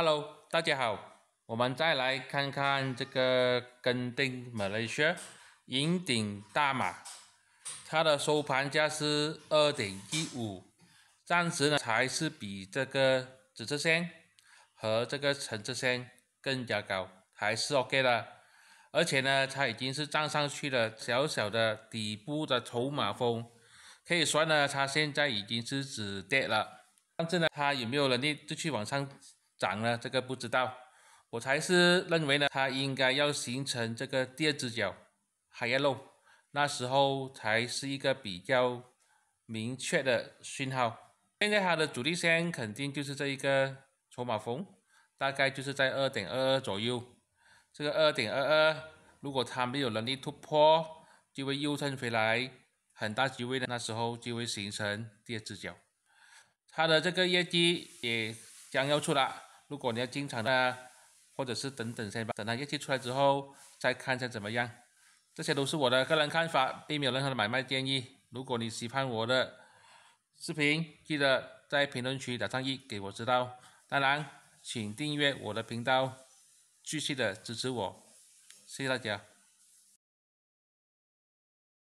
Hello，大家好，我们再来看看这个根定马来西亚银顶大马，它的收盘价是二点一五，暂时呢还是比这个紫色线和这个橙色线更加高，还是 OK 的，而且呢它已经是站上去了小小的底部的筹码峰，可以算呢它现在已经是止跌了，但是呢它有没有能力继续往上？涨了这个不知道，我才是认为呢，它应该要形成这个第二只脚，还要漏，那时候才是一个比较明确的讯号。现在它的主力线肯定就是这一个筹码峰，大概就是在二点二二左右。这个二点二二，如果它没有能力突破，就会右升回来，很大机会的那时候就会形成第二只脚，它的这个业绩也将要出了。如果你要进常的，或者是等等先吧，等它业绩出来之后再看一下怎么样。这些都是我的个人看法，并没有任何的买卖建议。如果你喜欢我的视频，记得在评论区打上一给我知道。当然，请订阅我的频道，继续的支持我。谢谢大家。